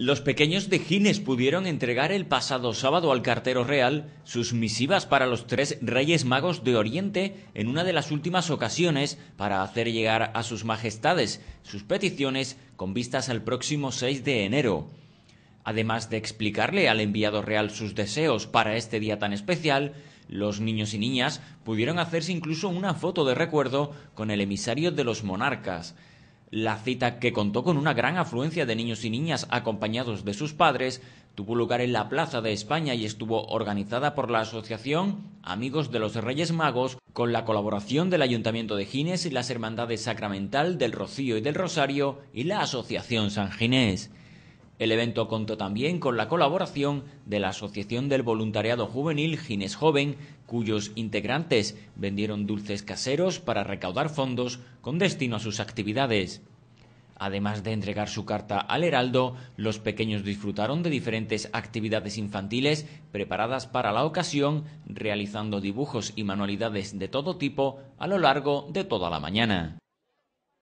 Los pequeños de Gines pudieron entregar el pasado sábado al cartero real sus misivas para los tres reyes magos de Oriente en una de las últimas ocasiones para hacer llegar a sus majestades sus peticiones con vistas al próximo 6 de enero. Además de explicarle al enviado real sus deseos para este día tan especial, los niños y niñas pudieron hacerse incluso una foto de recuerdo con el emisario de los monarcas. La cita, que contó con una gran afluencia de niños y niñas acompañados de sus padres, tuvo lugar en la Plaza de España y estuvo organizada por la Asociación Amigos de los Reyes Magos, con la colaboración del Ayuntamiento de Gines y las Hermandades Sacramental del Rocío y del Rosario y la Asociación San Ginés. El evento contó también con la colaboración de la Asociación del Voluntariado Juvenil Gines Joven, cuyos integrantes vendieron dulces caseros para recaudar fondos con destino a sus actividades. Además de entregar su carta al Heraldo, los pequeños disfrutaron de diferentes actividades infantiles preparadas para la ocasión, realizando dibujos y manualidades de todo tipo a lo largo de toda la mañana.